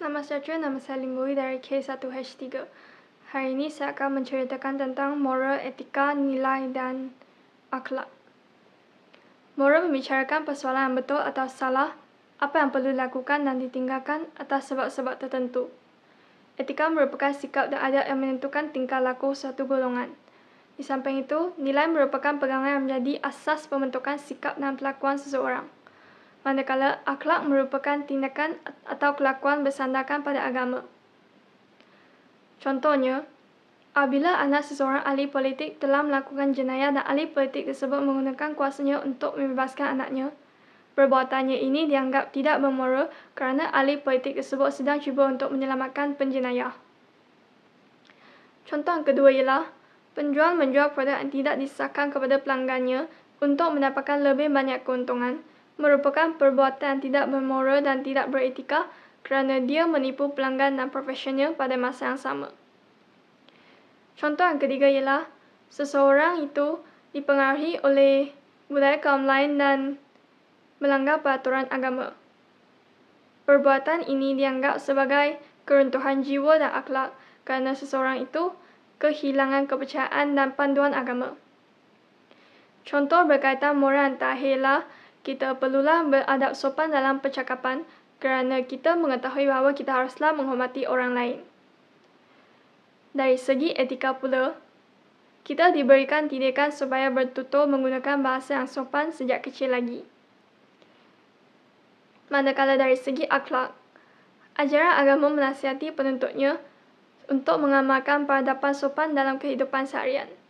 Selamat sejahtera, nama saya Lim dari K13. Hari ini saya akan menceritakan tentang moral, etika, nilai dan akhlak. Moral membicarakan persoalan yang betul atau salah, apa yang perlu dilakukan dan ditinggalkan atas sebab-sebab tertentu. Etika merupakan sikap dan adat yang menentukan tingkah laku suatu golongan. Di samping itu, nilai merupakan pegangan yang menjadi asas pembentukan sikap dan pelakuan seseorang manakala akhlak merupakan tindakan atau kelakuan bersandarkan pada agama. Contohnya, apabila anak seseorang ahli politik telah melakukan jenayah dan ahli politik tersebut menggunakan kuasanya untuk membebaskan anaknya, perbuatannya ini dianggap tidak bermoral kerana ahli politik tersebut sedang cuba untuk menyelamatkan penjenayah. Contoh kedua ialah, penjual menjual produk yang tidak disahkan kepada pelanggannya untuk mendapatkan lebih banyak keuntungan, merupakan perbuatan tidak bermoral dan tidak beretika kerana dia menipu pelanggan dan profesional pada masa yang sama. Contoh yang ketiga ialah seseorang itu dipengaruhi oleh budaya kaum lain dan melanggar peraturan agama. Perbuatan ini dianggap sebagai keruntuhan jiwa dan akhlak kerana seseorang itu kehilangan kepercayaan dan panduan agama. Contoh berkaitan moral yang kita perlulah beradab sopan dalam percakapan kerana kita mengetahui bahawa kita haruslah menghormati orang lain. Dari segi etika pula, kita diberikan tindakan supaya bertutur menggunakan bahasa yang sopan sejak kecil lagi. Manakala dari segi akhlak, ajaran agama menasihati penuntutnya untuk mengamalkan peradaban sopan dalam kehidupan seharian.